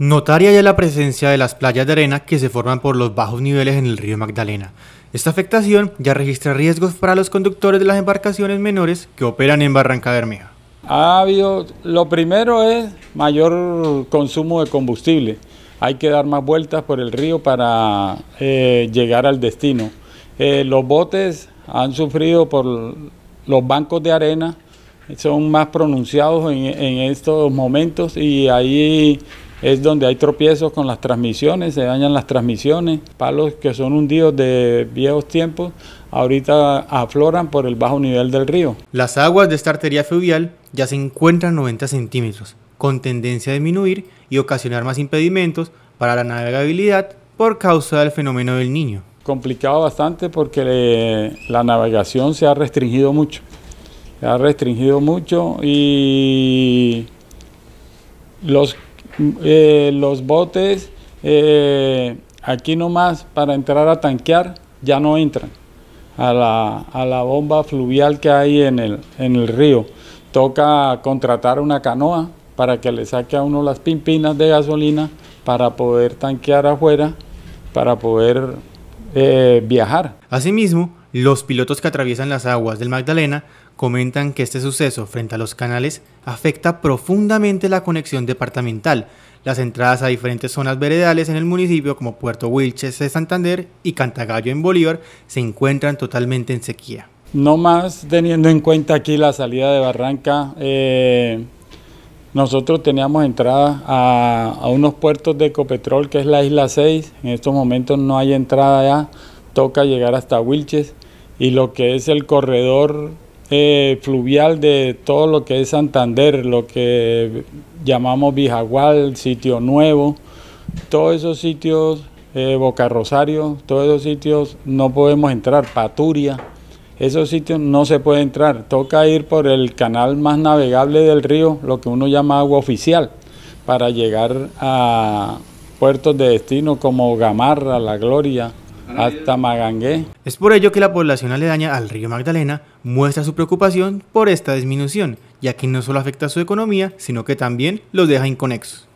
Notaria ya la presencia de las playas de arena que se forman por los bajos niveles en el río Magdalena. Esta afectación ya registra riesgos para los conductores de las embarcaciones menores que operan en Barranca Bermeja. Ha habido, lo primero es mayor consumo de combustible. Hay que dar más vueltas por el río para eh, llegar al destino. Eh, los botes han sufrido por los bancos de arena, son más pronunciados en, en estos momentos y ahí es donde hay tropiezos con las transmisiones, se dañan las transmisiones, palos que son hundidos de viejos tiempos, ahorita afloran por el bajo nivel del río. Las aguas de esta arteria fluvial ya se encuentran 90 centímetros, con tendencia a disminuir y ocasionar más impedimentos para la navegabilidad por causa del fenómeno del niño. Complicado bastante porque eh, la navegación se ha restringido mucho. Se ha restringido mucho y los eh, los botes eh, aquí nomás para entrar a tanquear ya no entran a la, bomba fluvial que hay en el, en el río. Toca contratar una canoa para que le saque a uno las pimpinas de gasolina para poder tanquear afuera, para poder eh, viajar. Asimismo, los pilotos que atraviesan las aguas del Magdalena comentan que este suceso frente a los canales afecta profundamente la conexión departamental, las entradas a diferentes zonas veredales en el municipio como Puerto Wilches de Santander y Cantagallo en Bolívar se encuentran totalmente en sequía. No más teniendo en cuenta aquí la salida de Barranca, eh, nosotros teníamos entrada a, a unos puertos de Ecopetrol que es la isla 6, en estos momentos no hay entrada ya toca llegar hasta Wilches y lo que es el corredor eh, fluvial de todo lo que es Santander, lo que llamamos Bijagual, Sitio Nuevo, todos esos sitios, eh, Boca Rosario, todos esos sitios no podemos entrar, Paturia, esos sitios no se puede entrar, toca ir por el canal más navegable del río, lo que uno llama agua oficial, para llegar a puertos de destino como Gamarra, La Gloria, hasta Es por ello que la población aledaña al río Magdalena muestra su preocupación por esta disminución, ya que no solo afecta a su economía, sino que también los deja inconexos.